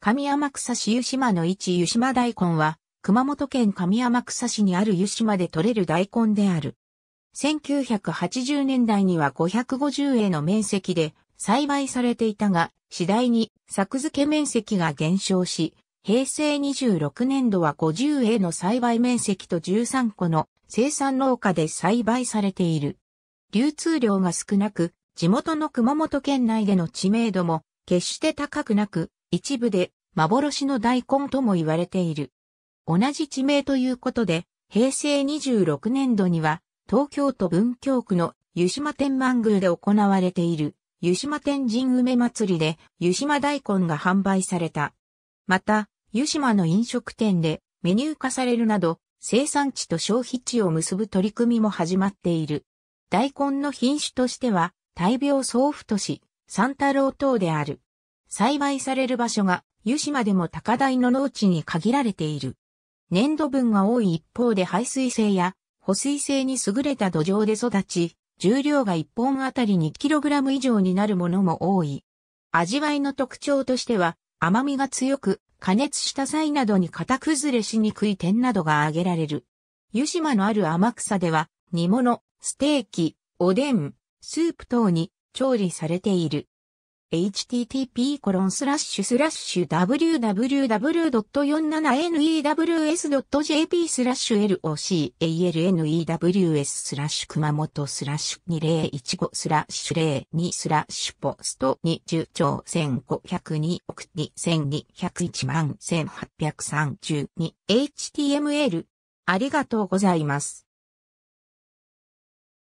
上天草市湯島の一湯島大根は、熊本県上天草市にある湯島で採れる大根である。1980年代には550への面積で栽培されていたが、次第に作付け面積が減少し、平成26年度は50への栽培面積と13個の生産農家で栽培されている。流通量が少なく、地元の熊本県内での知名度も決して高くなく、一部で幻の大根とも言われている。同じ地名ということで、平成26年度には、東京都文京区の湯島天満宮で行われている、湯島天神梅祭りで湯島大根が販売された。また、湯島の飲食店でメニュー化されるなど、生産地と消費地を結ぶ取り組みも始まっている。大根の品種としては、大病草布都市、三太郎等である。栽培される場所が湯島でも高台の農地に限られている。粘土分が多い一方で排水性や保水性に優れた土壌で育ち、重量が1本あたり 2kg 以上になるものも多い。味わいの特徴としては、甘みが強く、加熱した際などに型崩れしにくい点などが挙げられる。湯島のある天草では、煮物、ステーキ、おでん、スープ等に調理されている。http://www.47news.jp スラッシュ localnews スラッシュ熊本スラッシュ2015スラッシュ02スラッシュポスト20兆1502億2201万1832 html ありがとうございます。